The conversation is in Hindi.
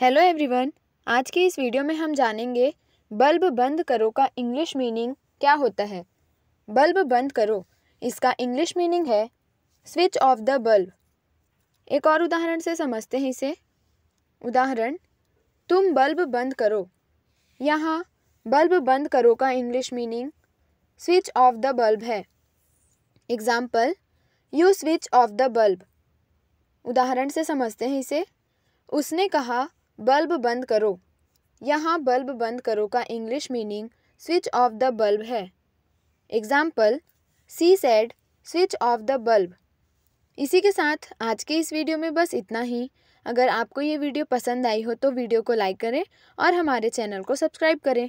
हेलो एवरीवन आज के इस वीडियो में हम जानेंगे बल्ब बंद करो का इंग्लिश मीनिंग क्या होता है बल्ब बंद करो इसका इंग्लिश मीनिंग है स्विच ऑफ द बल्ब एक और उदाहरण से समझते हैं इसे उदाहरण तुम बल्ब बंद करो यहाँ बल्ब बंद करो का English meaning switch off the bulb है example you switch off the bulb उदाहरण से समझते हैं इसे उसने कहा बल्ब बंद करो यहाँ बल्ब बंद करो का English meaning switch off the bulb है example she said switch off the bulb इसी के साथ आज के इस वीडियो में बस इतना ही अगर आपको ये वीडियो पसंद आई हो तो वीडियो को लाइक करें और हमारे चैनल को सब्सक्राइब करें